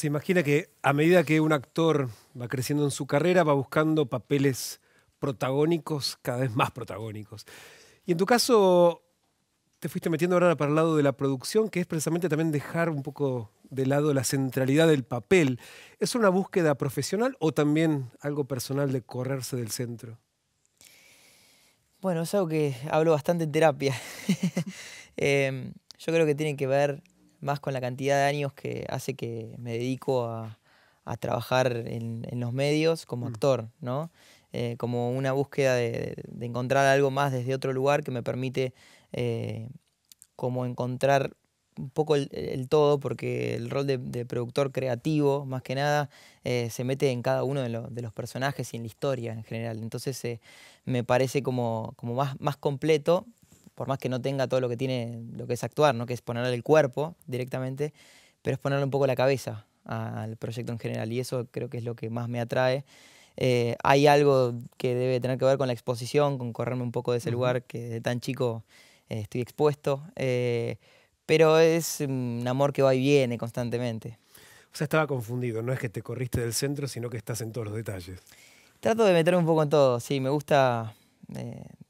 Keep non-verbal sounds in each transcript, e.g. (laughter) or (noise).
se imagina que a medida que un actor va creciendo en su carrera, va buscando papeles protagónicos, cada vez más protagónicos. Y en tu caso, te fuiste metiendo ahora para el lado de la producción, que es precisamente también dejar un poco de lado la centralidad del papel. ¿Es una búsqueda profesional o también algo personal de correrse del centro? Bueno, es algo que hablo bastante en terapia. (laughs) Em, yo creo que tiene que ver más con la cantidad de años que hace que me dedico a, a trabajar en, en, los medios como mm. actor, eh, como una búsqueda de, encontrar algo más desde otro lugar que me permite eh, como encontrar un poco el, todo, porque el rol de, productor creativo, más que nada, eh, se mete en cada uno de, de, los personajes y en la historia en general. Entonces me parece como, más, más completo por más que no tenga todo lo que tiene, lo que es actuar, ¿no? que es ponerle el cuerpo directamente, pero es ponerle un poco la cabeza al proyecto en general y eso creo que es lo que más me atrae. Eh, hay algo que debe tener que ver con la exposición, con correrme un poco de ese lugar que de tan chico eh, estoy expuesto, eh, pero es un amor que va y viene constantemente. O sea, estaba confundido, no es que te corriste del centro, sino que estás en todos los detalles. Trato de meterme un poco en todo, sí, me gusta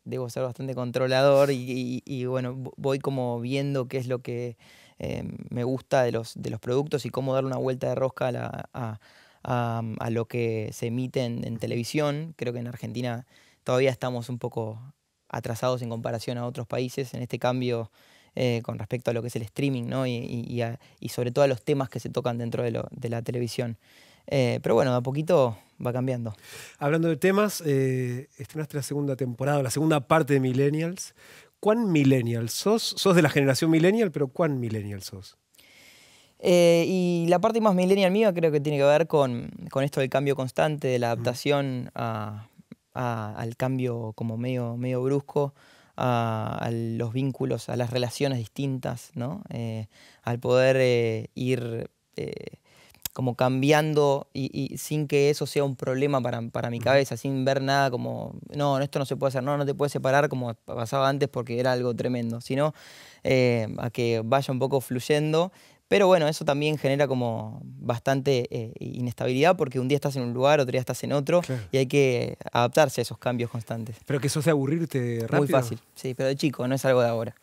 debo ser bastante controlador y, bueno, voy como viendo qué es lo que eh, me gusta de los, de los productos y cómo darle una vuelta de rosca a, um, a, lo que se emite en, televisión. Creo que en Argentina todavía estamos un poco atrasados en comparación a otros países en este cambio eh, con respecto a lo que es el streaming y, y, sobre todo a los temas que se tocan dentro de, lo, de la televisión. Eh, pero bueno, a poquito va cambiando. Hablando de temas, eh, estrenaste la segunda temporada, la segunda parte de Millennials. ¿Cuán millennial sos? Sos de la generación millennial, pero ¿cuán millennial sos? Eh, y la parte más millennial mía creo que tiene que ver con, esto del cambio constante, de la adaptación al cambio como medio, medio brusco, a, los vínculos, a las relaciones distintas, eh, al poder ir como cambiando y, sin que eso sea un problema para, mi cabeza, sin ver nada como, no, esto no se puede hacer, no, no te puedes separar como pasaba antes porque era algo tremendo, sino eh, a que vaya un poco fluyendo. Pero bueno, eso también genera como bastante eh, inestabilidad porque un día estás en un lugar, otro día estás en otro y hay que adaptarse a esos cambios constantes. Pero que eso sea aburrirte rápido. Muy fácil, sí, pero de chico, no es algo de ahora.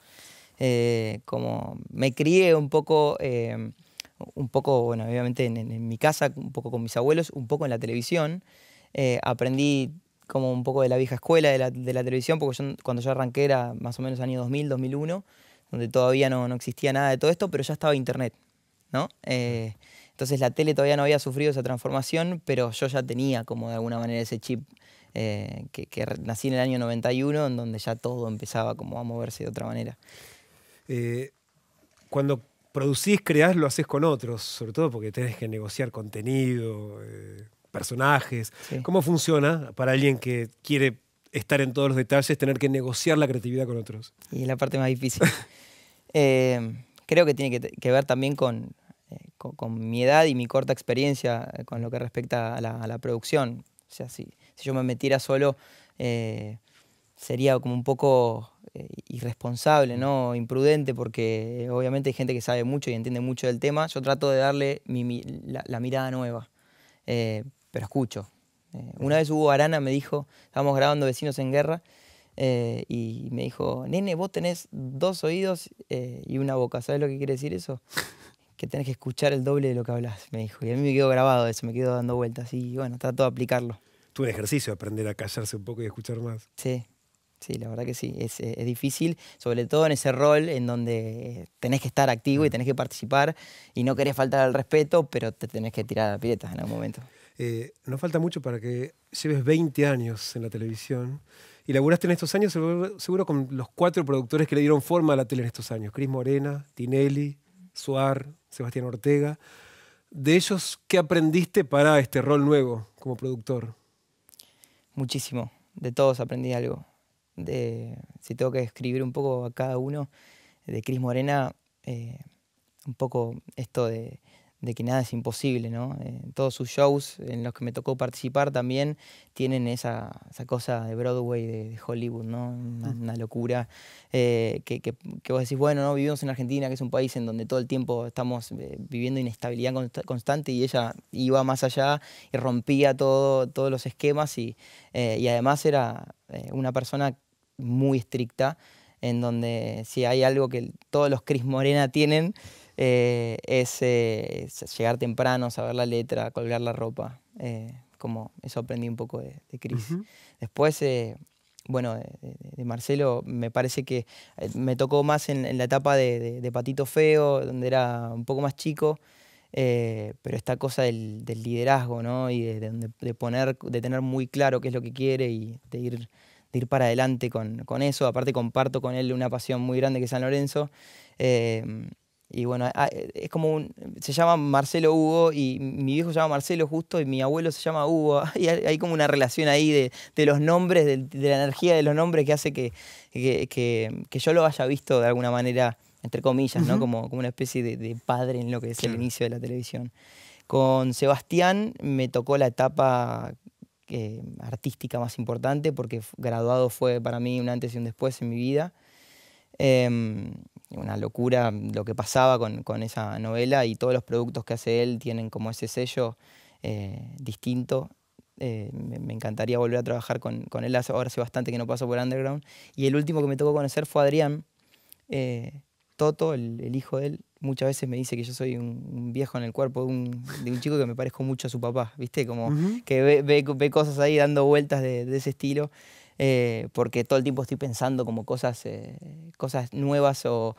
Eh, como me crié un poco un poco, bueno, obviamente en, mi casa, un poco con mis abuelos, un poco en la televisión. Eh, aprendí como un poco de la vieja escuela de la, televisión, porque yo, cuando yo arranqué era más o menos año 2000, 2001, donde todavía no, existía nada de todo esto, pero ya estaba internet, ¿no? Eh, entonces la tele todavía no había sufrido esa transformación, pero yo ya tenía como de alguna manera ese chip eh, que, que nací en el año 91, en donde ya todo empezaba como a moverse de otra manera. cuando producís, creás, lo haces con otros, sobre todo porque tenés que negociar contenido, eh, personajes. ¿Cómo funciona para alguien que quiere estar en todos los detalles, tener que negociar la creatividad con otros? Y es la parte más difícil. (laughs) Eh, creo que tiene que, ver también eh, con, mi edad y mi corta experiencia con lo que respecta a la, producción. O sea, si, yo me metiera solo, sería como un poco eh, irresponsable, mm. ¿no? imprudente, porque eh, obviamente hay gente que sabe mucho y entiende mucho del tema. Yo trato de darle la, mirada nueva, eh, pero escucho. una vez hubo Arana me dijo, estábamos grabando Vecinos en Guerra, y me dijo, nene, vos tenés dos oídos y una boca, ¿sabes lo que quiere decir eso? Que tenés que escuchar el doble de lo que hablas, me dijo. Y a mí me quedó grabado eso, me quedo dando vueltas y bueno, trato de aplicarlo. Tuve un ejercicio, aprender a callarse un poco y escuchar más. Sí. Sí, la verdad que sí, eh, es, difícil, sobre todo en ese rol en donde eh, tenés que estar activo y mm. tenés que participar y no querés faltar al respeto, pero te tenés que tirar a la en algún momento. Eh, no falta mucho para que lleves 20 años en la televisión y laburaste en estos años seguro con los cuatro productores que le dieron forma a la tele en estos años, Cris Morena, Tinelli, Suar, Sebastián Ortega. De ellos, ¿qué aprendiste para este rol nuevo como productor? Muchísimo, de todos aprendí algo si tengo que describir un poco a cada uno, de Cris Morena, eh, un poco esto de, que nada es imposible, ¿no? Eh, todos sus shows en los que me tocó participar también tienen esa, cosa de Broadway, de, Hollywood, ¿no? Una, mm. locura eh, que, que, vos decís, bueno, ¿no? vivimos en Argentina, que es un país en donde todo el tiempo estamos viviendo inestabilidad constante y ella iba más allá y rompía todo, todos los esquemas y, y además era una persona muy estricta, en donde si hay algo que todos los Cris Morena tienen, eh, es, eh, llegar temprano, saber la letra, colgar la ropa. Eh, como eso aprendí un poco de, Cris. Después, bueno, de, Marcelo, me parece que me tocó más en, la etapa de, Patito Feo, donde era un poco más chico. pero esta cosa del, liderazgo, ¿no? Y de, poner, de tener muy claro qué es lo que quiere y de ir de ir para adelante con, eso. Aparte comparto con él una pasión muy grande que es San Lorenzo. Em, y bueno, es como un, se llama Marcelo Hugo y mi viejo se llama Marcelo justo y mi abuelo se llama Hugo. (laughs) Y hay como una relación ahí de, los nombres, de, la energía de los nombres que hace que, yo lo haya visto de alguna manera, entre comillas, ¿no? como, como una especie de, padre en lo que es el inicio de la televisión. Con Sebastián me tocó la etapa artística más importante, porque graduado fue para mí un antes y un después en mi vida. Em, una locura lo que pasaba con, esa novela y todos los productos que hace él tienen como ese sello eh, distinto. Eh, me, encantaría volver a trabajar con, con, él, ahora hace bastante que no paso por Underground. Y el último que me tocó conocer fue Adrián, eh, Toto, el, hijo de él, muchas veces me dice que yo soy un, viejo en el cuerpo de un, chico que me parezco mucho a su papá, ¿viste? Como que ve, cosas ahí dando vueltas de, ese estilo, eh, porque todo el tiempo estoy pensando como cosas, eh, cosas nuevas o,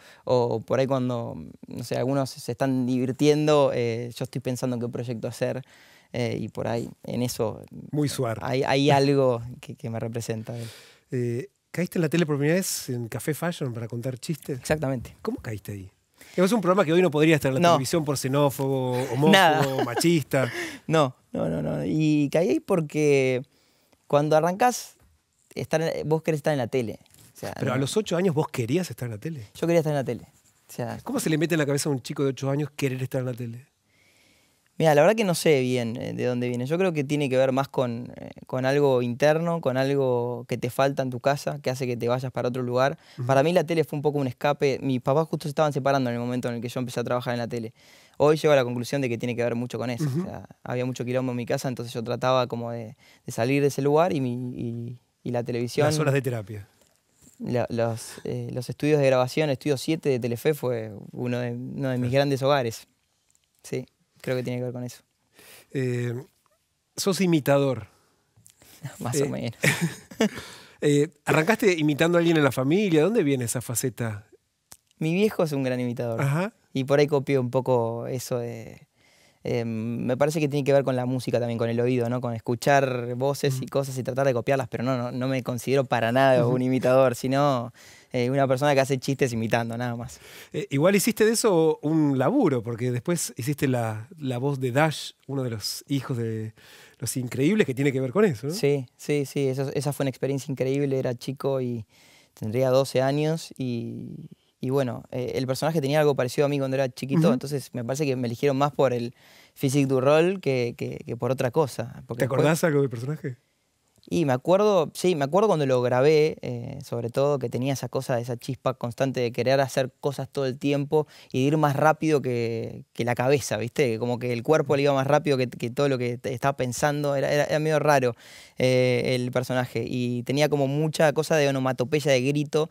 por ahí cuando, no sé, algunos se están divirtiendo, eh, yo estoy pensando en qué proyecto hacer. y por ahí, en eso. Muy suave. Hay, algo que, me representa. ¿Caíste en la tele por primera vez en Café Fashion para contar chistes? Exactamente. ¿Cómo caíste ahí? Es un programa que hoy no podría estar en la televisión por xenófobo, homófobo, (laughs) machista. (laughs) No, no, no, no. Y caí ahí porque cuando arrancás, estar, vos querés estar en la tele. Pero a los ocho años vos querías estar en la tele. Yo quería estar en la tele. sea, ¿Cómo se le mete en la cabeza a un chico de ocho años querer estar en la tele? Mira, la verdad que no sé bien eh, de dónde viene. Yo creo que tiene que ver más eh, con, algo interno, con algo que te falta en tu casa, que hace que te vayas para otro lugar. Para mí la tele fue un poco un escape. Mis papás justo se estaban separando en el momento en el que yo empecé a trabajar en la tele. Hoy llego a la conclusión de que tiene que ver mucho con eso. había mucho quilombo en mi casa, entonces yo trataba como de, salir de ese lugar y, la televisión... Las horas de terapia. Eh, los, estudios de grabación, Estudio 7 de Telefe fue uno de, mis grandes hogares. Sí creo que tiene que ver con eso. Eh, sos imitador. (laughs) Más o eh, menos. (laughs) Eh, ¿Arrancaste imitando a alguien en la familia? ¿Dónde viene esa faceta? Mi viejo es un gran imitador. Y por ahí copio un poco eso de, eh, me parece que tiene que ver con la música también, con el oído, ¿no? Con escuchar voces y cosas y tratar de copiarlas, pero no, no, me considero para nada un imitador, sino eh, una persona que hace chistes imitando, nada más. Eh, igual hiciste de eso un laburo, porque después hiciste la, voz de Dash, uno de los hijos de Los Increíbles, que tiene que ver con eso, Sí, sí, sí, esa fue una experiencia increíble, era chico y tendría 12 años y y bueno, eh, el personaje tenía algo parecido a mí cuando era chiquito, entonces me parece que me eligieron más por el physique du rol que, por otra cosa. ¿Te acordás algo del personaje? Y me acuerdo, sí, me acuerdo cuando lo grabé, eh, sobre todo que tenía esa cosa, esa chispa constante de querer hacer cosas todo el tiempo y de ir más rápido que, la cabeza, ¿viste? Como que el cuerpo le iba más rápido que, todo lo que estaba pensando, era, medio raro eh, el personaje y tenía como mucha cosa de onomatopeya, de grito.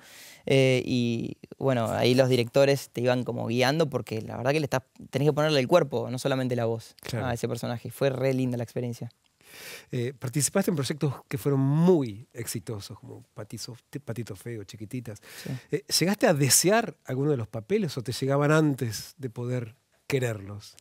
Eh, y bueno, ahí los directores te iban como guiando porque la verdad que le estás, tenés que ponerle el cuerpo, no solamente la voz a ese personaje. Fue re linda la experiencia. Eh, participaste en proyectos que fueron muy exitosos, como patitos Patito Feo, Chiquititas. Eh, ¿Llegaste a desear alguno de los papeles o te llegaban antes de poder quererlos?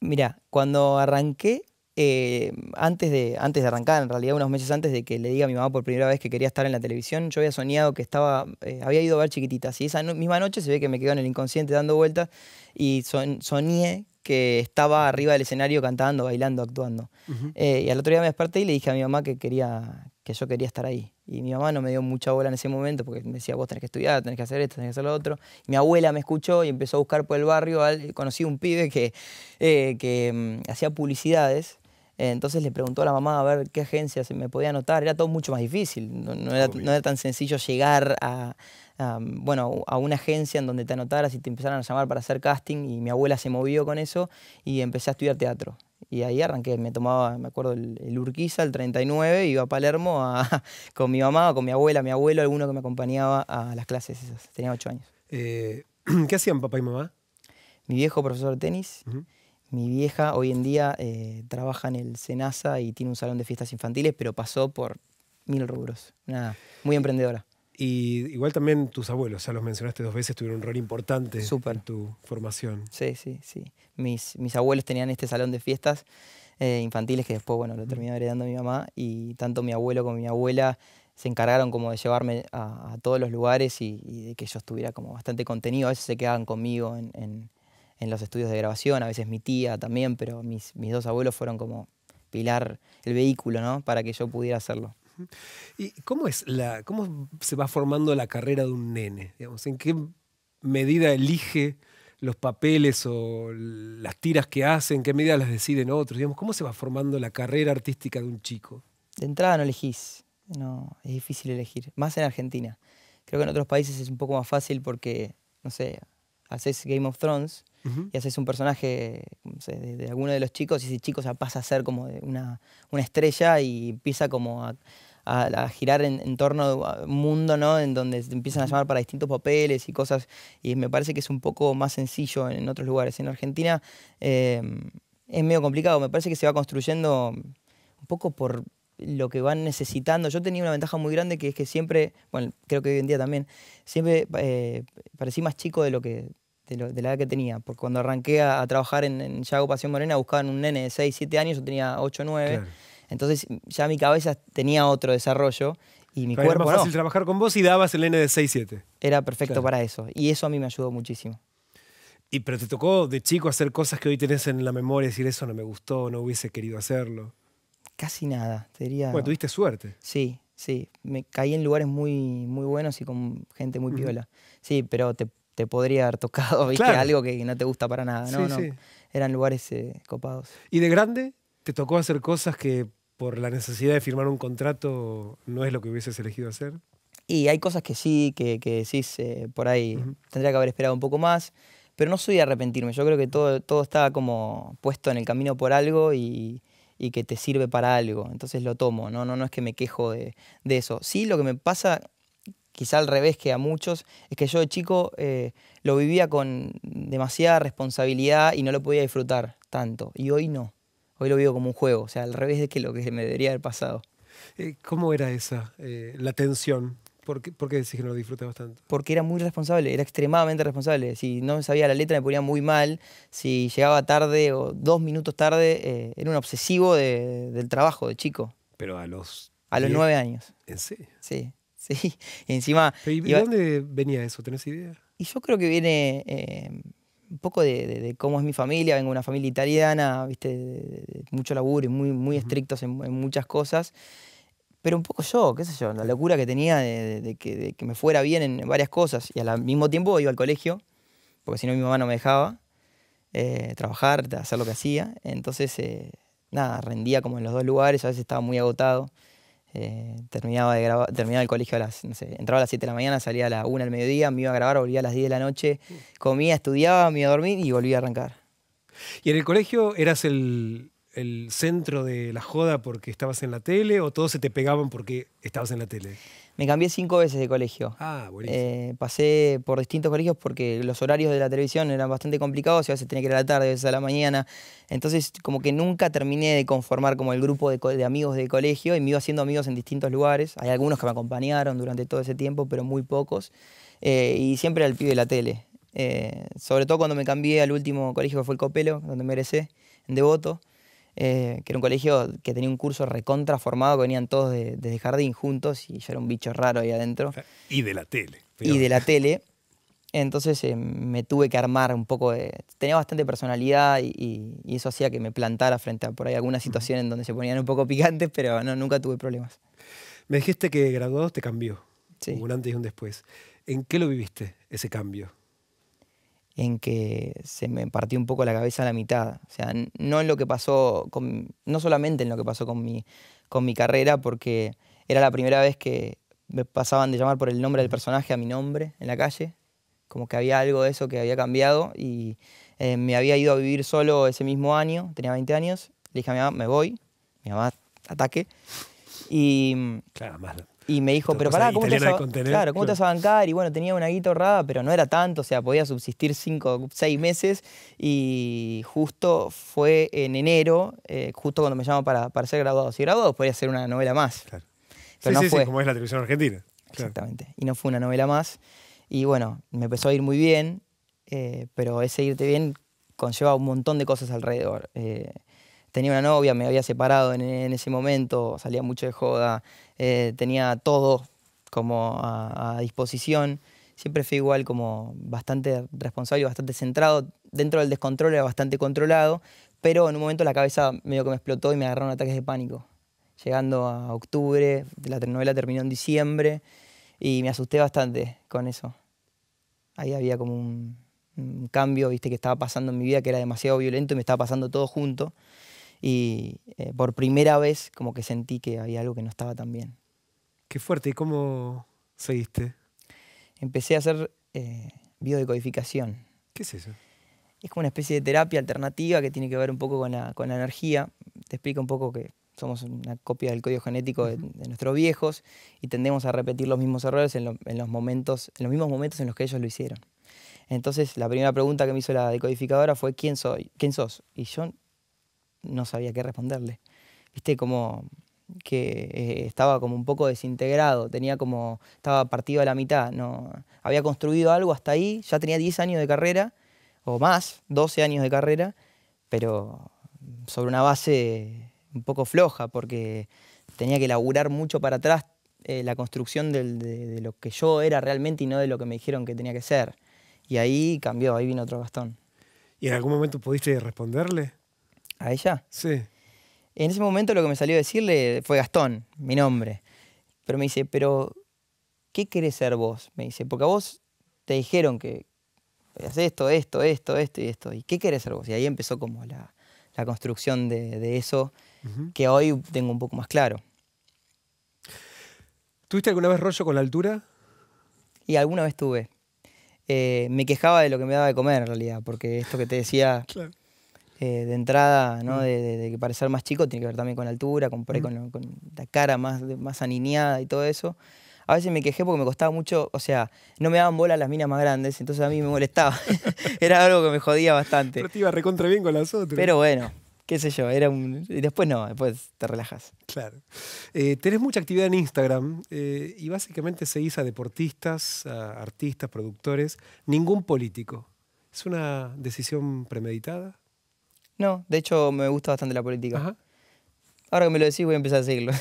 Mira, cuando arranqué eh, antes, de, antes de arrancar, en realidad unos meses antes de que le diga a mi mamá por primera vez que quería estar en la televisión, yo había soñado que estaba, eh, había ido a ver chiquititas y esa misma noche se ve que me quedo en el inconsciente dando vueltas y soñé que estaba arriba del escenario cantando, bailando, actuando. Eh, y al otro día me desperté y le dije a mi mamá que, quería, que yo quería estar ahí. Y mi mamá no me dio mucha bola en ese momento porque me decía, vos tenés que estudiar, tenés que hacer esto, tenés que hacer lo otro. mi abuela me escuchó y empezó a buscar por el barrio. Conocí a un pibe que, que mm, hacía publicidades eh, entonces le preguntó a la mamá a ver qué agencia se me podía anotar. Era todo mucho más difícil. No, era, tan sencillo llegar a, bueno, a una agencia en donde te anotaras y te empezaran a llamar para hacer casting. Y mi abuela se movió con eso y empecé a estudiar teatro. Y ahí arranqué. Me tomaba, me acuerdo, el, Urquiza, el 39, iba a Palermo (laughs) con mi mamá con mi abuela, mi abuelo, alguno que me acompañaba a las clases esas. Tenía ocho años. Eh, (clears throat) ¿Qué hacían papá y mamá? Mi viejo profesor de tenis. Mi vieja hoy en día eh, trabaja en el Senasa y tiene un salón de fiestas infantiles, pero pasó por mil rubros. Nada, muy emprendedora. Y igual también tus abuelos, ya los mencionaste dos veces, tuvieron un rol importante en tu formación. Sí, sí, sí. Mis, mis abuelos tenían este salón de fiestas eh, infantiles que después, bueno, lo terminó heredando mi mamá y tanto mi abuelo como mi abuela se encargaron como de llevarme a, todos los lugares y, de que yo estuviera como bastante contenido. A veces se quedaban conmigo en, en los estudios de grabación, a veces mi tía también, pero mis, mis dos abuelos fueron como pilar, el vehículo, ¿no? Para que yo pudiera hacerlo. ¿Y cómo, es la, cómo se va formando la carrera de un nene? Digamos, ¿En qué medida elige los papeles o las tiras que hacen? ¿En qué medida las deciden otros? Digamos, ¿Cómo se va formando la carrera artística de un chico? De entrada no elegís, no, es difícil elegir, más en Argentina. Creo que en otros países es un poco más fácil porque, no sé, haces Game of Thrones y haces un personaje de, alguno de los chicos y ese chico pasa a ser como una, estrella y empieza como a, girar en, torno a un mundo ¿no? en donde te empiezan a llamar para distintos papeles y cosas y me parece que es un poco más sencillo en, otros lugares. En Argentina em, es medio complicado, me parece que se va construyendo un poco por, lo que van necesitando. Yo tenía una ventaja muy grande que es que siempre, bueno, creo que hoy en día también, siempre eh, parecí más chico de lo que de, la edad que tenía. Porque cuando arranqué a, trabajar en, Yago Pasión Morena, buscaban un nene de 6, 7 años, yo tenía 8, 9. Entonces ya mi cabeza tenía otro desarrollo y mi cuerpo. Era más fácil trabajar con vos y dabas el nene de 6, 7. Era perfecto para eso. Y eso a mí me ayudó muchísimo. Y, pero te tocó de chico hacer cosas que hoy tenés en la memoria, decir eso no me gustó, no hubiese querido hacerlo. Casi nada, te diría. Bueno, tuviste suerte. Sí, sí. Me caí en lugares muy, muy buenos y con gente muy piola. Sí, pero te, te podría haber tocado, (laughs) ¿viste? Algo que no te gusta para nada, ¿no? Eran lugares eh, copados. ¿Y de grande te tocó hacer cosas que por la necesidad de firmar un contrato no es lo que hubieses elegido hacer? Y hay cosas que sí, que, que decís eh, por ahí, tendría que haber esperado un poco más, pero no soy de arrepentirme. Yo creo que todo, todo está como puesto en el camino por algo y, que te sirve para algo. Entonces lo tomo, ¿no? No, es que me quejo de, de eso. Sí, lo que me pasa quizá al revés que a muchos, es que yo de chico eh, lo vivía con demasiada responsabilidad y no lo podía disfrutar tanto. Y hoy no. Hoy lo vivo como un juego, o sea, al revés de que lo que me debería haber pasado. Eh, ¿Cómo era esa, eh, la tensión? ¿Por qué, decís que no lo disfrutabas bastante Porque era muy responsable, era extremadamente responsable. Si no sabía la letra me ponía muy mal, si llegaba tarde o dos minutos tarde, era un obsesivo del trabajo de chico. Pero a los... A los nueve años. ¿En Sí. Sí, (laughs) encima... ¿Y de dónde venía eso? ¿Tenés idea? Y yo creo que viene eh, un poco de, cómo es mi familia. Vengo de una familia italiana, ¿viste? mucho laburo y muy, muy estrictos en, muchas cosas. Pero un poco yo, qué sé yo, la locura que tenía de, que, me fuera bien en, varias cosas. Y al mismo tiempo iba al colegio, porque si no mi mamá no me dejaba eh, trabajar, hacer lo que hacía. Entonces, eh, nada, rendía como en los dos lugares, a veces estaba muy agotado. Eh, terminaba, de terminaba el colegio a las, entraba a las 7 de la mañana, salía a la 1 del mediodía, me iba a grabar, volvía a las 10 de la noche, comía, estudiaba, me iba a dormir y volvía a arrancar. ¿Y en el colegio eras el, el centro de la joda porque estabas en la tele o todos se te pegaban porque estabas en la tele? Me cambié cinco veces de colegio. Ah, eh, pasé por distintos colegios porque los horarios de la televisión eran bastante complicados, y a veces tenía que ir a la tarde, a veces a la mañana. Entonces, como que nunca terminé de conformar como el grupo de, amigos de colegio y me iba haciendo amigos en distintos lugares. Hay algunos que me acompañaron durante todo ese tiempo, pero muy pocos. Eh, y siempre era el pibe de la tele. Eh, sobre todo cuando me cambié al último colegio que fue el Copelo, donde me regresé en Devoto. Eh, que era un colegio que tenía un curso recontraformado, que venían todos desde de jardín juntos y yo era un bicho raro ahí adentro. Y de la tele. Y de la tele. (laughs) Entonces eh, me tuve que armar un poco de... Tenía bastante personalidad y, eso hacía que me plantara frente a por ahí alguna situación en donde se ponían un poco picantes, pero nunca tuve problemas. Me dijiste que graduado te cambió. Sí. Un antes y un después. ¿En qué lo viviste ese cambio? en que se me partió un poco la cabeza a la mitad. O sea, no en lo que pasó, con, no solamente en lo que pasó con mi, con mi carrera, porque era la primera vez que me pasaban de llamar por el nombre del personaje a mi nombre en la calle, como que había algo de eso que había cambiado y eh, me había ido a vivir solo ese mismo año, tenía 20 años, le dije a mi mamá, me voy, mi mamá, ataque. Y... Claro, más y me dijo, pero pará, ¿cómo, te vas, a, claro, ¿cómo te vas a bancar? Y bueno, tenía una guita ahorrada, pero no era tanto, o sea, podía subsistir cinco, seis meses. Y justo fue en enero, eh, justo cuando me llamó para, para ser graduado. Si graduado, podría ser una novela más. Claro. como es la televisión argentina. Exactamente. Y no fue una novela más. Y bueno, me empezó a ir muy bien, eh, pero ese irte bien conlleva un montón de cosas alrededor. Eh, tenía una novia, me había separado en, ese momento, salía mucho de joda, eh, tenía todo como a, disposición. Siempre fui igual como bastante responsable, bastante centrado. Dentro del descontrol era bastante controlado, pero en un momento la cabeza medio que me explotó y me agarraron ataques de pánico. Llegando a octubre, la telenovela terminó en diciembre y me asusté bastante con eso. Ahí había como un, un cambio, viste, que estaba pasando en mi vida, que era demasiado violento y me estaba pasando todo junto y eh, por primera vez como que sentí que había algo que no estaba tan bien. Qué fuerte, ¿y cómo seguiste? Empecé a hacer eh, biodecodificación. ¿Qué es eso? Es como una especie de terapia alternativa que tiene que ver un poco con la, energía. Te explico un poco que somos una copia del código genético de, nuestros viejos y tendemos a repetir los mismos errores en, en, los momentos, en los mismos momentos en los que ellos lo hicieron. Entonces, la primera pregunta que me hizo la decodificadora fue, ¿quién soy? ¿Quién sos? Y yo no sabía qué responderle. Viste, como que eh, estaba como un poco desintegrado, tenía como, estaba partido a la mitad, no, había construido algo hasta ahí, ya tenía 10 años de carrera, o más, 12 años de carrera, pero sobre una base un poco floja, porque tenía que laburar mucho para atrás eh, la construcción de, lo que yo era realmente y no de lo que me dijeron que tenía que ser. Y ahí cambió, ahí vino otro bastón ¿Y en algún momento pudiste responderle? a ella. Sí. En ese momento lo que me salió a decirle fue Gastón, mi nombre. Pero me dice, pero, ¿qué querés ser vos? Me dice, porque a vos te dijeron que haces esto, esto, esto, esto y esto. ¿Y qué querés ser vos? Y ahí empezó como la, construcción de, eso, que hoy tengo un poco más claro. ¿Tuviste alguna vez rollo con la altura? Y alguna vez tuve. Eh, me quejaba de lo que me daba de comer en realidad, porque esto que te decía... (laughs) Eh, de entrada, ¿no? Mm. de, que parecer más chico, tiene que ver también con la altura, con, por mm. con, la cara más, más anineada y todo eso. A veces me quejé porque me costaba mucho, o sea, no me daban bola las minas más grandes, entonces a mí me molestaba. (laughs) era algo que me jodía bastante. Pero iba recontra bien con las otras. Pero bueno, qué sé yo, era un... Y después no, después te relajas. Claro. Eh, tenés mucha actividad en Instagram eh, y básicamente seguís a deportistas, artistas, productores, ningún político. ¿Es una decisión premeditada? No, de hecho me gusta bastante la política. Ahora que me lo decís voy a empezar a seguirlo.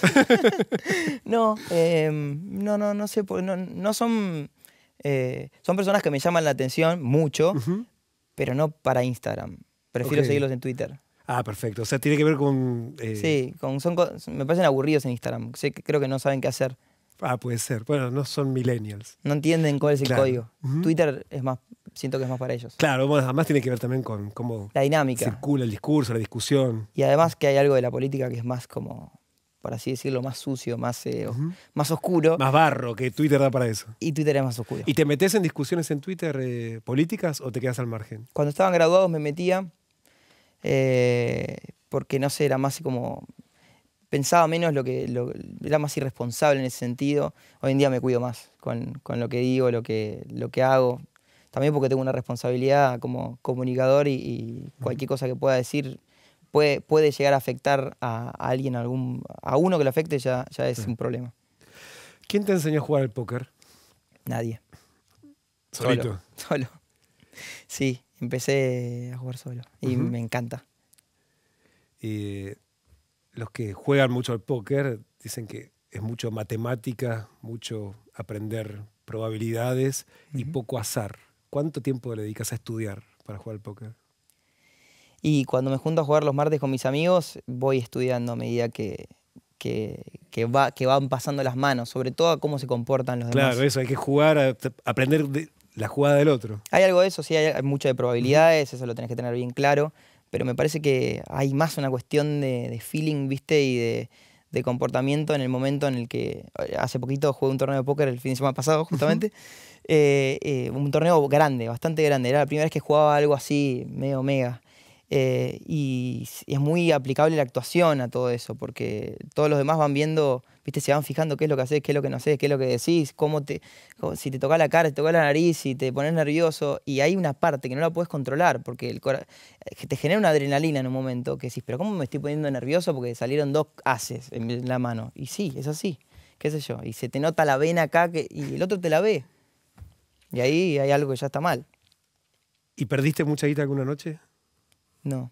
(laughs) no, em, no, no, no sé, no, no son... Eh, son personas que me llaman la atención mucho, pero no para Instagram. Prefiero seguirlos en Twitter. Ah, perfecto. O sea, tiene que ver con... Eh, sí, con, me parecen aburridos en Instagram. creo que no saben qué hacer. Ah, puede ser. Bueno, no son millennials. No entienden cuál es el código. Twitter es más siento que es más para ellos. Claro, además tiene que ver también con cómo la dinámica. circula el discurso, la discusión. Y además que hay algo de la política que es más como, por así decirlo, más sucio, más, eh, más oscuro. Más barro, que Twitter da para eso. Y Twitter es más oscuro. ¿Y te metes en discusiones en Twitter eh, políticas o te quedas al margen? Cuando estaban graduados me metía, eh, porque no sé, era más como pensaba menos lo que era más irresponsable en ese sentido. Hoy en día me cuido más con, lo que digo, lo que, lo que hago también porque tengo una responsabilidad como comunicador y, cualquier cosa que pueda decir puede, puede llegar a afectar a, alguien, a, algún, a uno que lo afecte ya, ya es un problema. ¿Quién te enseñó a jugar al póker? Nadie. Solo. (laughs) solo. Sí, empecé a jugar solo y me encanta. los que juegan mucho al póker dicen que es mucho matemática, mucho aprender probabilidades y poco azar. ¿Cuánto tiempo le dedicas a estudiar para jugar al póker? Y cuando me junto a jugar los martes con mis amigos, voy estudiando a medida que, va, que van pasando las manos, sobre todo a cómo se comportan los demás. Claro, eso, hay que jugar, aprender la jugada del otro. Hay algo de eso, sí, hay, mucha de probabilidades, eso lo tenés que tener bien claro, pero me parece que hay más una cuestión de, de feeling, ¿viste? Y de, de comportamiento en el momento en el que eh, hace poquito jugué un torneo de póker el fin de semana pasado justamente, eh, eh, un torneo grande, bastante grande, era la primera vez que jugaba algo así medio mega. Eh, y, es muy aplicable la actuación a todo eso, porque todos los demás van viendo, viste, se van fijando qué es lo que haces, qué es lo que no haces, qué es lo que decís, cómo te, si te toca la cara, te toca la nariz, si te pones nervioso. Y hay una parte que no la puedes controlar, porque el eh, te genera una adrenalina en un momento que decís, pero ¿cómo me estoy poniendo nervioso? Porque salieron dos haces en la mano. Y sí, es así, qué sé yo. Y se te nota la vena acá y el otro te la ve. Y ahí hay algo que ya está mal. ¿Y perdiste mucha guita alguna noche? No,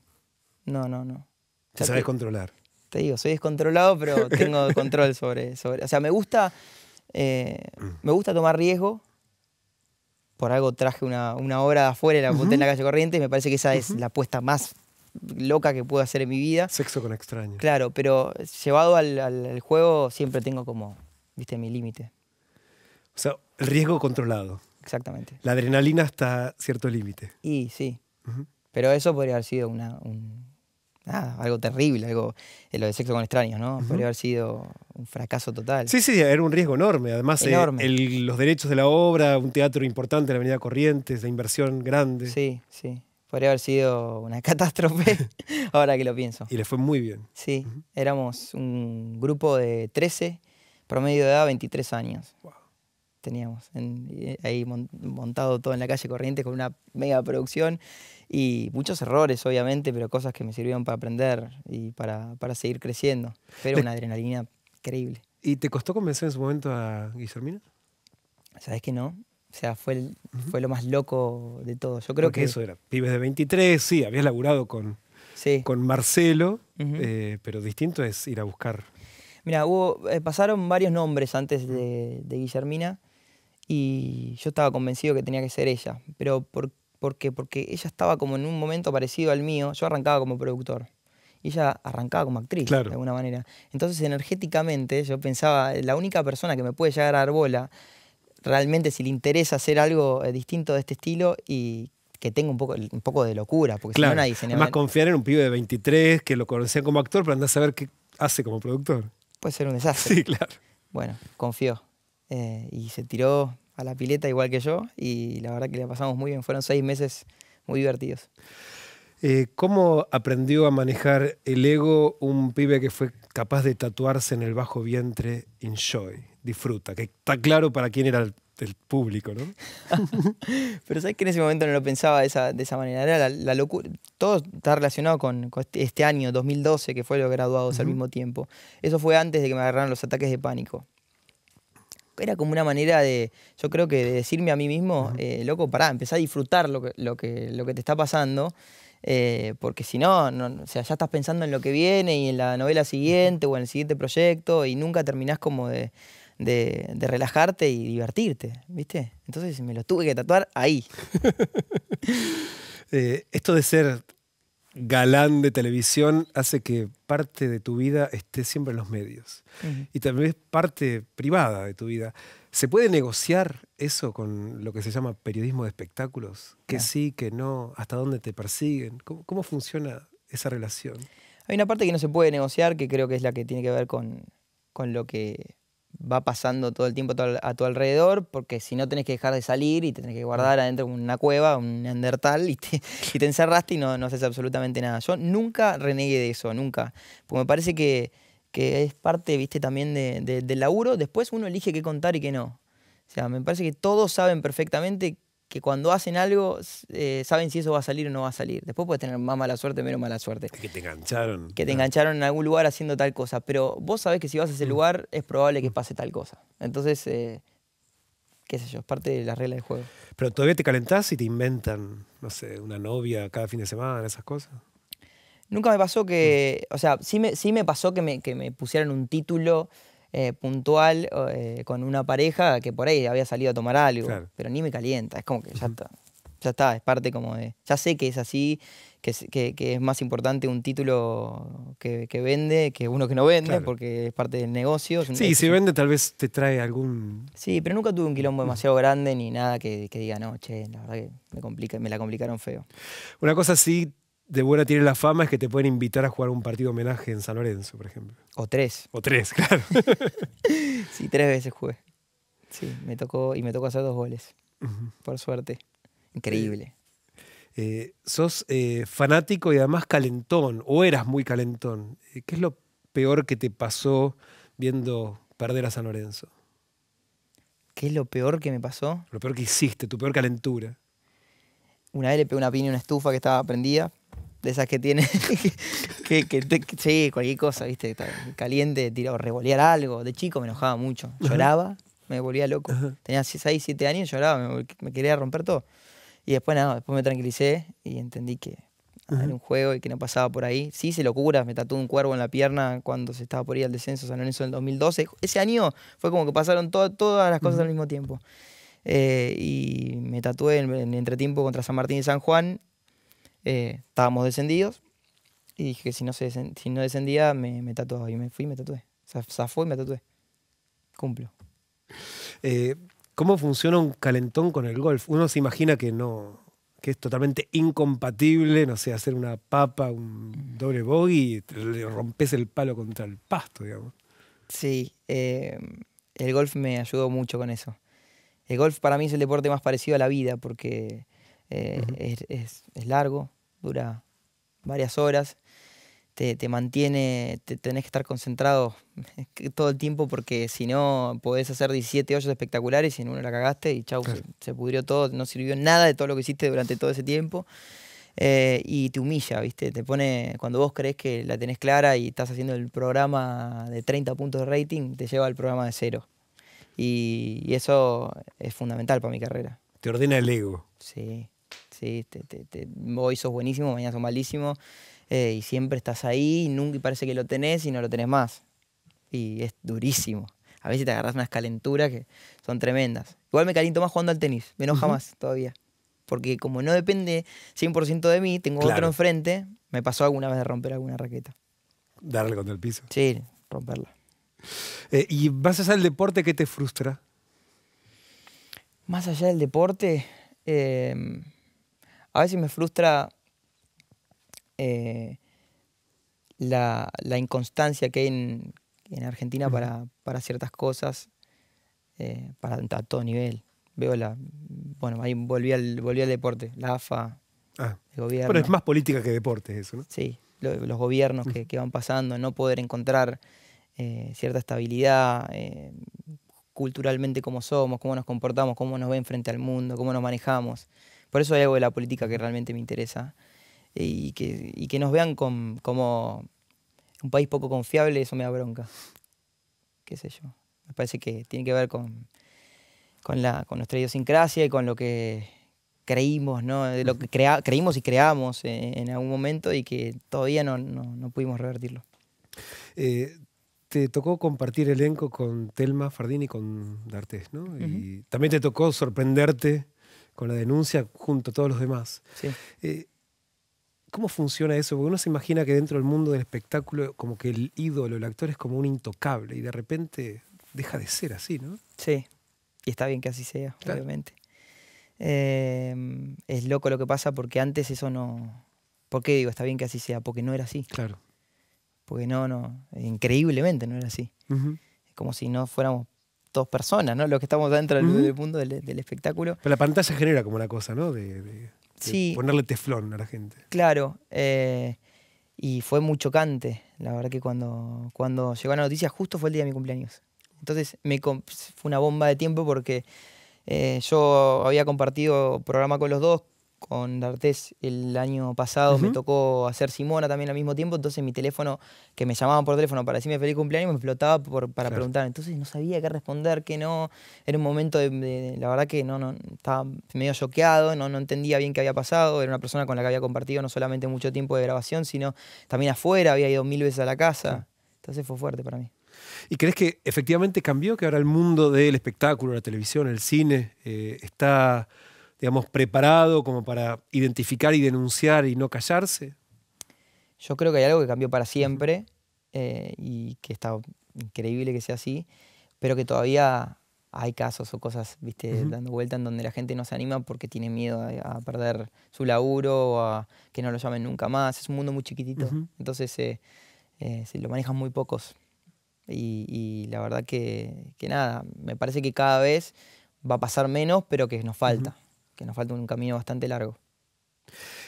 no, no, no. sabes controlar. Te digo, soy descontrolado, pero (laughs) tengo control sobre, sobre. O sea, me gusta. Eh, mm. me gusta tomar riesgo. Por algo traje una, una hora de afuera y la en la calle corriente. Y me parece que esa es la apuesta más loca que puedo hacer en mi vida. Sexo con extraños. Claro, pero llevado al, juego siempre tengo como, viste, mi límite. O sea, el riesgo controlado. Exactamente. La adrenalina hasta cierto límite. Y sí. Pero eso podría haber sido una, algo terrible, algo eh, lo de sexo con extraños, ¿no? Podría haber sido un fracaso total. Sí, sí, era un riesgo enorme. Además, eh, los derechos de la obra, un teatro importante en la Avenida Corrientes, la inversión grande. Sí, sí. Podría haber sido una (laughs) catástrofe, ahora que lo pienso. Y le fue muy bien. Sí, éramos un grupo de 13, promedio de edad 23 años teníamos eh, ahí montado todo en la calle Corrientes con una mega producción y muchos errores, obviamente, pero cosas que me sirvieron para aprender y para, seguir creciendo. Pero una adrenalina increíble. ¿Y te costó convencer en su momento a Guillermina? Sabes que no. O sea, fue, fue lo más loco de todo. Yo creo que. eso era. Pibes de 23, sí, habías laburado con, con Marcelo, eh, pero distinto es ir a buscar. Mira, hubo, eh, pasaron varios nombres antes de Guillermina y yo estaba convencido que tenía que ser ella. Pero ¿por, qué? Porque ella estaba como en un momento parecido al mío. Yo arrancaba como productor y ella arrancaba como actriz, de alguna manera. Entonces, energéticamente, yo pensaba, la única persona que me puede llegar a dar bola, realmente si le interesa hacer algo eh, distinto de este estilo y que tenga un poco, un poco de locura, porque si no nadie se Más confiar en un pibe de 23 que lo conocía como actor, pero andar a saber qué hace como productor. Puede ser un desastre. Sí, claro. Bueno, confío. Eh, y se tiró a la pileta igual que yo y la verdad que la pasamos muy bien. Fueron seis meses muy divertidos. Eh, ¿Cómo aprendió a manejar el ego un pibe que fue capaz de tatuarse en el bajo vientre Enjoy, disfruta? Que está claro para quién era el, público, ¿no? (laughs) (laughs) Pero sabes que en ese momento no lo pensaba de esa, manera. Era la, locura. Todo está relacionado con, este, este año, 2012, que fue los graduados al mismo tiempo. Eso fue antes de que me agarraran los ataques de pánico era como una manera de, yo creo que de decirme a mí mismo, eh, loco, pará, empezá a disfrutar lo que, lo que, lo que te está pasando, eh, porque si no, o sea, ya estás pensando en lo que viene y en la novela siguiente o en el siguiente proyecto y nunca terminás como de, relajarte y divertirte, ¿viste? Entonces me lo tuve que tatuar ahí. (laughs) Eh, esto de ser galán de televisión hace que parte de tu vida esté siempre en los medios y también es parte privada de tu vida. ¿Se puede negociar eso con lo que se llama periodismo de espectáculos? ¿Qué sí, qué no? ¿Hasta dónde te persiguen? ¿Cómo, funciona esa relación? Hay una parte que no se puede negociar, que creo que es la que tiene que ver con, con lo que va pasando todo el tiempo a tu alrededor, porque si no tenés que dejar de salir y te tenés que guardar adentro una cueva, un neandertal, y te, (laughs) y te encerraste y no, no haces absolutamente nada. Yo nunca renegué de eso, nunca. Porque me parece que, es parte, viste, también del laburo. Después uno elige qué contar y qué no. O sea, me parece que todos saben perfectamente que cuando hacen algo eh, saben si eso va a salir o no va a salir. Después puedes tener más mala suerte, menos mala suerte. Que te engancharon. Que te engancharon en algún lugar haciendo tal cosa. Pero vos sabés que si vas a ese mm. lugar es probable que mm. pase tal cosa. Entonces, eh, qué sé yo, es parte de la regla del juego. Pero todavía te calentás y te inventan, no sé, una novia cada fin de semana, esas cosas. Nunca me pasó que, mm. o sea, sí me, sí me pasó que me, que me pusieran un título eh, puntual eh, con una pareja que por ahí había salido a tomar algo, pero ni me calienta, es como que ya está, ya está, es parte como de, ya sé que es así, que, es más importante un título que, vende que uno que no vende, porque es parte del negocio. sí, si vende tal vez te trae algún... Sí, pero nunca tuve un quilombo demasiado grande ni nada que, diga, no, che, la verdad que me, complica, me la complicaron feo. Una cosa sí de buena tiene la fama es que te pueden invitar a jugar un partido homenaje en San Lorenzo, por ejemplo. O tres. O tres, (laughs) claro. (laughs) sí, tres veces jugué. Sí, me tocó, y me tocó hacer dos goles. Por suerte. Increíble. Eh, eh, sos eh, fanático y además calentón, o eras muy calentón. ¿Qué es lo peor que te pasó viendo perder a San Lorenzo? ¿Qué es lo peor que me pasó? Lo peor que hiciste, tu peor calentura. Una vez le una piña y una estufa que estaba prendida de esas que tiene. (laughs) que, sí, cualquier cosa, ¿viste? Caliente, tirado, revolear algo. De chico me enojaba mucho. Lloraba, me volvía loco. Tenía 6, 7 años, lloraba, me, quería romper todo. Y después nada, después me tranquilicé y entendí que era un juego y que no pasaba por ahí. Sí, hice locuras, me tatué un cuervo en la pierna cuando se estaba por ir al descenso sea, no en el 2012. Ese año fue como que pasaron todas las cosas al mismo tiempo. Eh, y me tatué en, en entretiempo contra San Martín y San Juan eh, estábamos descendidos y dije que si no, se si no descendía me, me, tatuaba y me fui y me tatué. y me tatué. Cumplo. Eh, ¿Cómo funciona un calentón con el golf? Uno se imagina que no, que es totalmente incompatible, no sé, hacer una papa, un doble bogey y le rompes el palo contra el pasto, digamos. Sí, eh, el golf me ayudó mucho con eso. El golf para mí es el deporte más parecido a la vida porque es, es, largo, dura varias horas, te, mantiene, te, tenés que estar concentrado (laughs) todo el tiempo porque si no podés hacer 17 hoyos espectaculares y en uno la cagaste y chau, se, pudrió todo, no sirvió nada de todo lo que hiciste durante todo ese tiempo. Eh, y te humilla, ¿viste? Te pone, cuando vos crees que la tenés clara y estás haciendo el programa de 30 puntos de rating, te lleva al programa de cero. y eso es fundamental para mi carrera. Te ordena el ego. Sí hoy sos buenísimo, mañana sos malísimo, eh, y siempre estás ahí, y nunca parece que lo tenés y no lo tenés más. Y es durísimo. A veces te agarras unas calenturas que son tremendas. Igual me caliento más jugando al tenis, me enoja más todavía. Porque como no depende 100% de mí, tengo otro enfrente, me pasó alguna vez de romper alguna raqueta. Darle contra el piso. Sí, romperla. Eh, ¿Y más allá del deporte, qué te frustra? Más allá del deporte, eh, a veces me frustra eh, la, inconstancia que hay en, Argentina para, ciertas cosas, eh, para a todo nivel. Veo la. Bueno, ahí volví al, deporte, la AFA, ah. el gobierno. Bueno, es más política que deporte eso, ¿no? Sí, los gobiernos que, van pasando, no poder encontrar eh, cierta estabilidad culturalmente, como somos, cómo nos comportamos, cómo nos ven frente al mundo, cómo nos manejamos. Por eso hay algo de la política que realmente me interesa. Y que, que nos vean como un país poco confiable, eso me da bronca. Qué sé yo. Me parece que tiene que ver con, la, con nuestra idiosincrasia y con lo que creímos, lo que creímos y creamos en, algún momento y que todavía no, pudimos revertirlo. Eh, te tocó compartir elenco con Telma Fardini y con D'Artes, ¿no? Y también te tocó sorprenderte con la denuncia junto a todos los demás. Eh, ¿Cómo funciona eso? Porque uno se imagina que dentro del mundo del espectáculo, como que el ídolo, el actor es como un intocable y de repente deja de ser así, ¿no? Sí, y está bien que así sea, obviamente. Em, es loco lo que pasa porque antes eso no... ¿Por qué digo está bien que así sea? Porque no era así. Claro. Porque no, no, increíblemente no era así. como si no fuéramos dos personas, ¿no? Los que estamos dentro del, mundo del, espectáculo. Pero la pantalla genera como una cosa, ¿no? De, ponerle teflón a la gente. Claro. Eh, y fue muy chocante, la verdad que cuando, cuando llegó la noticia, justo fue el día de mi cumpleaños. Entonces me fue una bomba de tiempo porque eh, yo había compartido programa con los dos, con D'Artés el año pasado, me tocó hacer Simona también al mismo tiempo, entonces mi teléfono, que me llamaban por teléfono para decirme feliz cumpleaños, me explotaba para preguntar, entonces no sabía qué responder, que no, era un momento de, la verdad que no, no, estaba medio choqueado, no, no entendía bien qué había pasado, era una persona con la que había compartido no solamente mucho tiempo de grabación, sino también afuera, había ido mil veces a la casa, entonces fue fuerte para mí. ¿Y crees que efectivamente cambió, que ahora el mundo del espectáculo, la televisión, el cine, eh, está digamos, preparado como para identificar y denunciar y no callarse? Yo creo que hay algo que cambió para siempre eh, y que está increíble que sea así, pero que todavía hay casos o cosas, viste, dando vuelta en donde la gente no se anima porque tiene miedo a, perder su laburo o a que no lo llamen nunca más. Es un mundo muy chiquitito, entonces eh, eh, se lo manejan muy pocos. Y, la verdad que, nada, me parece que cada vez va a pasar menos, pero que nos falta que nos falta un camino bastante largo.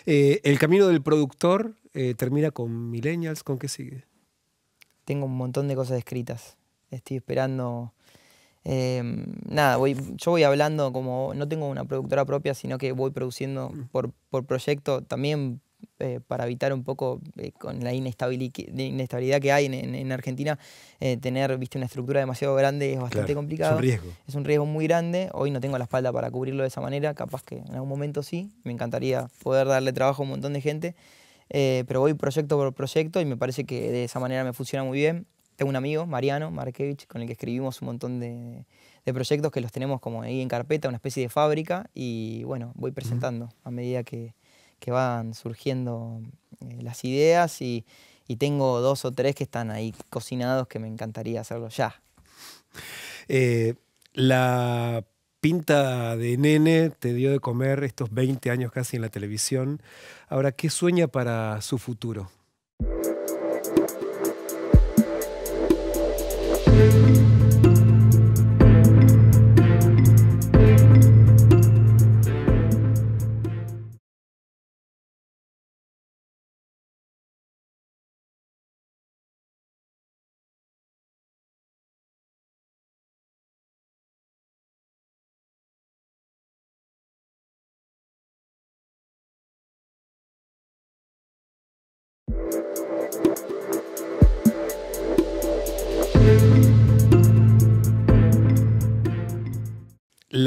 Eh, el camino del productor eh, termina con Millennials, ¿con qué sigue? Tengo un montón de cosas escritas. Estoy esperando. Eh, nada, yo voy hablando como no tengo una productora propia, sino que voy produciendo mm. por, por proyecto. También eh, para evitar un poco eh, con la inestabilidad que hay en, Argentina, eh, tener viste, una estructura demasiado grande es bastante complicado. Es un riesgo. Es un riesgo muy grande. Hoy no tengo la espalda para cubrirlo de esa manera, capaz que en algún momento sí. Me encantaría poder darle trabajo a un montón de gente, pero voy proyecto por proyecto y me parece que de esa manera me funciona muy bien. Tengo un amigo, Mariano Markevich, con el que escribimos un montón de, proyectos que los tenemos como ahí en carpeta, una especie de fábrica, y bueno, voy presentando a medida que, que van surgiendo eh, las ideas y, tengo dos o tres que están ahí cocinados que me encantaría hacerlo ya. Eh, la pinta de nene te dio de comer estos 20 años casi en la televisión. Ahora, ¿qué sueña para su futuro?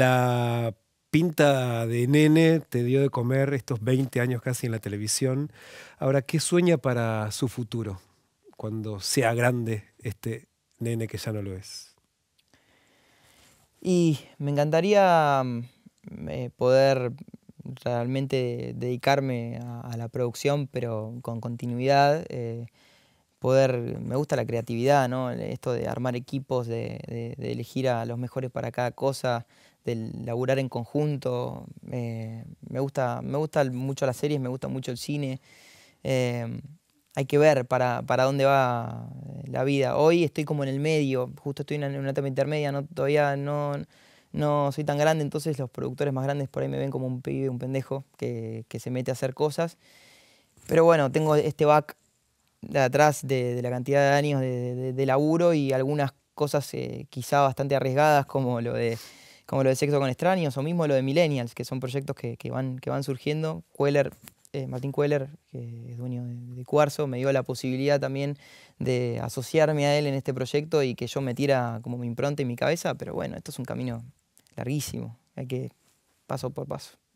la pinta de nene te dio de comer estos 20 años casi en la televisión. Ahora, ¿qué sueña para su futuro cuando sea grande este nene que ya no lo es? Y me encantaría mm, eh, poder realmente dedicarme a, la producción, pero con continuidad. Eh, poder, me gusta la creatividad, ¿no? Esto de armar equipos, de elegir a los mejores para cada cosa, del laburar en conjunto. me, gusta, me mucho las series, me gusta mucho el cine. Em, hay que ver para, para, dónde va eh, la vida. Hoy estoy como en el medio, justo estoy en una, etapa intermedia, no, todavía no, no soy tan grande, entonces los productores más grandes por ahí me ven como un pibe, un pendejo que, se mete a hacer cosas. Pero bueno, tengo este back de atrás de, la cantidad de años de, laburo y algunas cosas eh, quizá bastante arriesgadas como lo de como lo de Sexo con Extraños, o mismo lo de Millennials, que son proyectos que, van, que van surgiendo. Eh, Martín Cueller, que es dueño de, de, Cuarzo, me dio la posibilidad también de asociarme a él en este proyecto y que yo me tira como mi impronta y mi cabeza, pero bueno, esto es un camino larguísimo, hay que paso por paso.